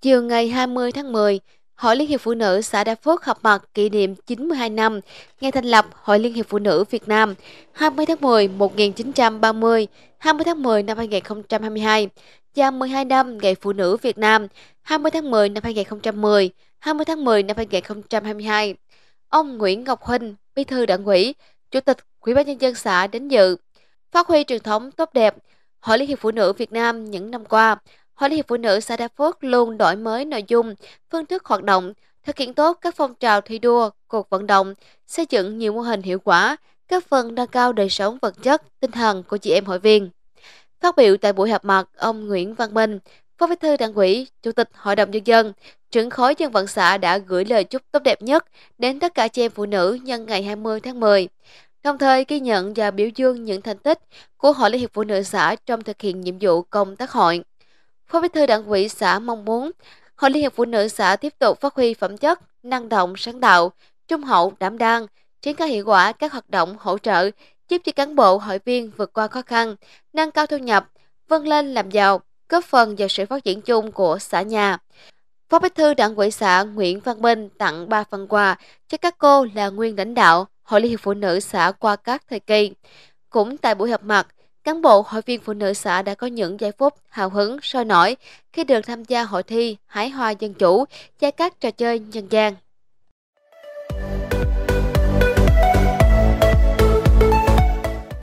Chiều ngày 20 tháng 10, Hội Liên hiệp Phụ nữ xã Đa Phước họp mặt kỷ niệm 92 năm ngày thành lập Hội Liên hiệp Phụ nữ Việt Nam 20 tháng 10 1930, 20 tháng 10 năm 2022 và 12 năm Ngày Phụ nữ Việt Nam 20 tháng 10 năm 2010, 20 tháng 10 năm 2022. Ông Nguyễn Ngọc Huynh, Bí thư Đảng ủy, Chủ tịch Ủy ban nhân dân xã đến dự. Phát huy truyền thống tốt đẹp, Hội Liên hiệp Phụ nữ Việt Nam những năm qua Hội Liên hiệp Phụ nữ xã Đa Phước luôn đổi mới nội dung, phương thức hoạt động, thực hiện tốt các phong trào thi đua, cuộc vận động, xây dựng nhiều mô hình hiệu quả, góp phần nâng cao đời sống vật chất, tinh thần của chị em hội viên. Phát biểu tại buổi họp mặt, ông Nguyễn Văn Minh, Phó Bí thư Đảng ủy, Chủ tịch Hội đồng nhân dân, trưởng khối dân vận xã đã gửi lời chúc tốt đẹp nhất đến tất cả chị em phụ nữ nhân ngày 20 tháng 10 đồng thời ghi nhận và biểu dương những thành tích của Hội Liên hiệp Phụ nữ xã trong thực hiện nhiệm vụ công tác hội. Phó Bí thư Đảng ủy xã mong muốn Hội Liên hiệp Phụ nữ xã tiếp tục phát huy phẩm chất, năng động, sáng tạo, trung hậu, đảm đang, triển khai hiệu quả các hoạt động hỗ trợ, giúp cho cán bộ, hội viên vượt qua khó khăn, nâng cao thu nhập, vươn lên làm giàu, góp phần vào sự phát triển chung của xã nhà. Phó Bí thư Đảng ủy xã Nguyễn Văn Minh tặng 3 phần quà cho các cô là nguyên lãnh đạo Hội Liên hiệp Phụ nữ xã qua các thời kỳ. Cũng tại buổi họp mặt, Cán bộ hội viên phụ nữ xã đã có những giây phút hào hứng sôi nổi khi được tham gia hội thi Hái hoa dân chủ, chơi các trò chơi nhân gian.